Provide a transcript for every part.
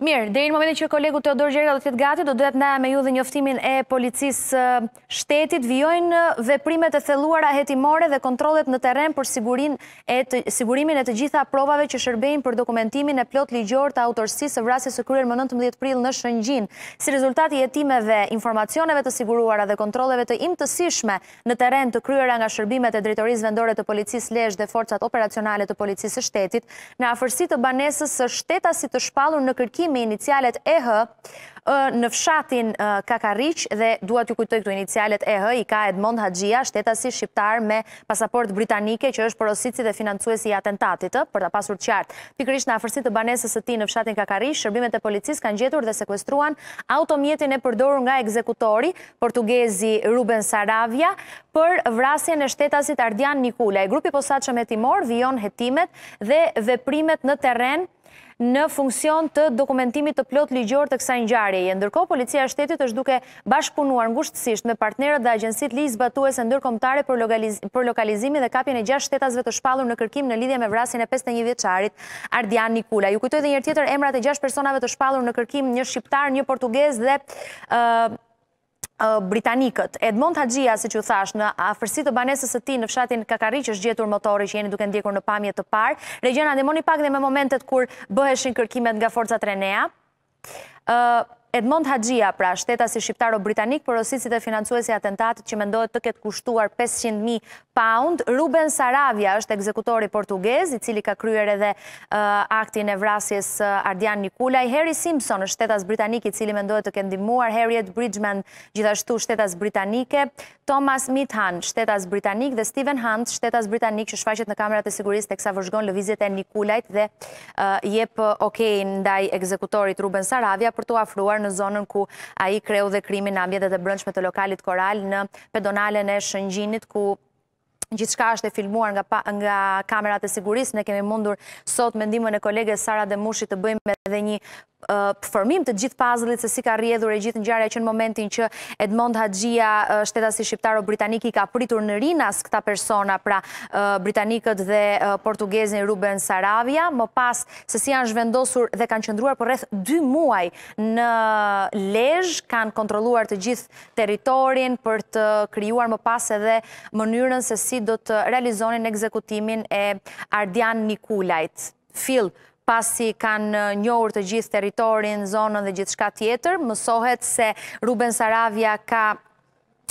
Mirë, dhe i në momentin që kolegu Teodor Gjerga do të jetë gati, do duhet na me ju dhe njoftimin e policisë shtetit, vjojnë veprimet e theluara hetimore dhe kontrolet në teren për sigurimin e të gjitha provave që shërbejnë për dokumentimin e plot ligjor të autorsisë e vrasjes së kryer më 19 pril në shëngjin. Si rezultati jetimeve, informacioneve të siguruara dhe kontroleve të imtësishme në teren të kryera nga shërbimet e dritoris vendore të policisë lesh dhe forcat operacionale të policisë shtetit, në afërsi të banesës së shtetasit të në kërkim me inicialet EH në fshatin Kakariq dhe duat ju kujtoj këtu inicialet EH i ka Edmond Hadjia, shtetasi shqiptar me pasaport britanike që është porositi dhe financuesi i atentatit për të pasur qartë. Pikrish në afërsi të banesës të ti në fshatin Kakariq, shërbimet e policis kanë gjetur dhe sekwestruan automjetin e përdoru nga ekzekutori portugezi Ruben Saravia për vrasjen e shtetasit Ardian Nikula. E grupi që me timor vion hetimet dhe veprimet në teren në funksion të dokumentimit të plot ligjor të kësa njëjarje. Jë ndërko, policia shtetit është duke bashkëpunuar ngushtësisht me partnerët dhe agjensit lijë zbatues e ndërkomtare për lokalizimi dhe kapjen e gjash shtetasve të shpalur në kërkim në lidhje me vrasin e 51 vjeqarit Ardian Nikula. Ju kujtoj dhe njërë tjetër emrat e gjash personave të shpalur në kërkim një shqiptar, një portugez dhe Britanikët. Edmond Hadjia, si që u thash, në afërsi të banesës e ti në fshatin Kakari, që është gjetur motori që jeni duke ndjekur në pamjet të parë. Regjena, dhe pak dhe me momentet kur bëheshin kërkimet nga forca trenea, renea. Edmond Hadjia, pra, shteta si shqiptaro Britanik, për osisit e financuesi atentatit që mendojt të ketë kushtuar 500.000 Pound, Ruben Saravia është ekzekutori portugez, i cili ka kryer edhe eh, aktin e vrasjes eh, Ardian Nikulaj, Harry Simpson është shtetas britanik i cili mendohet të kenë Harriet Bridgman gjithashtu shtetas britanike, Thomas Mithan shtetas britanik dhe Stephen Hunt shtetas britanik që shfaqet në kamerat e sigurisë të kësa vëzhgon lëvizjet e Nikulajt dhe eh, jep okej ndaj ekzekutorit Ruben Saravia për të afruar në zonën ku a i kreu dhe krimi në ambjetet e brëndshme të lokalit koral në pedonale në shëngjinit ku Gjithçka është e filmuar nga nga kamerat e sigurisë ne kemi mundur sot me ndihmën e koleges Sara Demushi të bëjmë edhe një përformim të gjithë pazlit se si ka rjedhur e gjithë në gjare që në momentin që Edmond Hadjia, shteta si shqiptaro britaniki, ka pritur në rinas këta persona pra britanikët dhe portugezin Ruben Saravia, më pas se si janë zhvendosur dhe kanë qëndruar për po rreth dy muaj në lejsh, kanë kontroluar të gjithë teritorin për të kryuar më pas edhe mënyrën se si do të realizonin ekzekutimin e Ardian Nikulajt. Filë, pasi kanë eh, njohur të gjithë teritorin, zonën dhe gjithë shka tjetër, mësohet se Ruben Saravia ka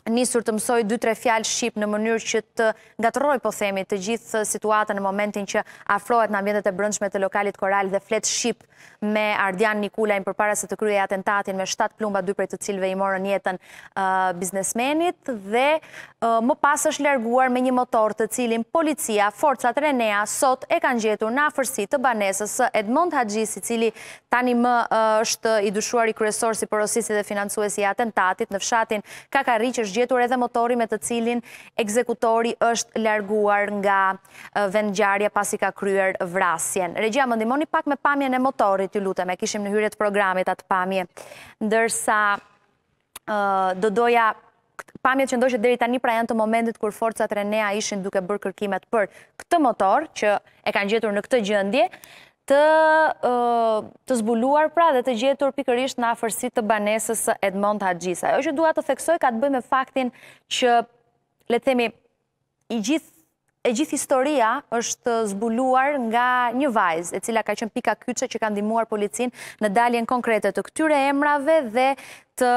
nisur të mësoj 2-3 fjalë shqip në mënyrë që të ngatëroj, po themi, të gjithë situatën në momentin që afrohet në ambjendet e brëndshme të lokalit koral dhe flet shqip me Ardian Nikulajnë për para se të kryje atentatin me 7 plumba 2 për të cilve i morën jetën biznesmenit dhe më pas është lerguar me një motor të cilin policia, forcat Renea, sot e kanë gjetur në afërsi të banesës Edmond Hadjis, i cili tani më është i dushuar i kryesor si porosisi dhe financuesi atentatit në fshatin Kakari që është gjithë gjetur edhe motori me të cilin ekzekutori është larguar nga vendgjarja pasi ka kryer vrasjen. Regja, më ndimoni pak me pamje në motorit, ju lutëme, kishim në hyret programit atë pamje, ndërsa do doja pamjet që ndoqët dheri tani pra janë të momentit kur forcat Renea ishin duke bërë kërkimet për këtë motor që e kanë gjetur në këtë gjëndje, të zbuluar pra dhe të gjetur pikërisht në afërsi të banesës Edmond Hadjisa. Ajo që duha të theksoj ka të bëj me faktin që, le themi, i gjithë, E gjithë historia është zbuluar nga një vajzë, e cila ka qënë pika kyqe që kanë dimuar policin në daljen konkrete të këtyre emrave dhe të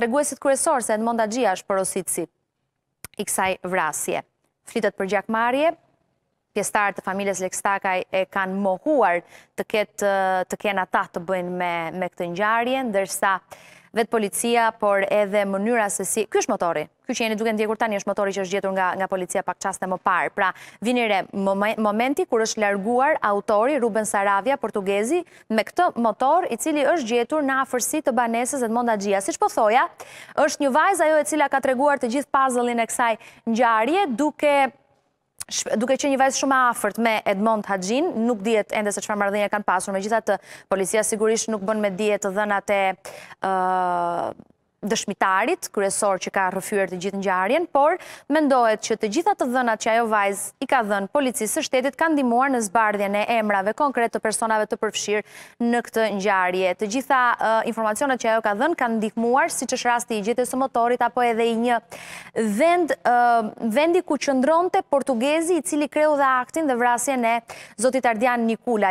treguesit kërësor se Edmond Gjia është për ositësi i kësaj vrasje. Flitet për gjakmarje, pjestarë të familjes Lekstakaj e kanë mohuar të ketë eh, të kenë ata të bëjnë me këtë njarje, ndërsa vetë policia, por edhe mënyra se si... Ky është motori, ky që jeni duke ndjekur tani është motori që është gjetur nga policia pak qaste më parë. Pra, vinire, momenti kur është larguar autori Ruben Saravia, portugezi, me këtë motor i cili është gjetur në afërsi të baneses e të monda gjia. Si që po thoja, është një vajzë ajo e cila ka treguar të gjithë puzzle-in e kësaj njarje, duke duke që një vajzë shumë afert me Edmond Hadjin, nuk djetë endes e qëfar mardhinja kanë pasur me gjitha të policia, sigurisht nuk bën me djetë dhenat e dëshmitarit, kryesor që ka rëfyër të gjithë njarjen, por mendohet që të gjithat të dhënat që ajo vajz i ka dhënë policisë së shtetit kanë dimuar në në emrave konkret të personave të përfshirë në këtë njarje. Të gjitha informacionet që ajo ka dhënë kanë ndihmuar, si që shrasti i gjithë së motorit, apo edhe i një vendi ku qëndronte portugezi i cili kreu dhe aktin dhe vrasjen e Zotit Ardian Nikula.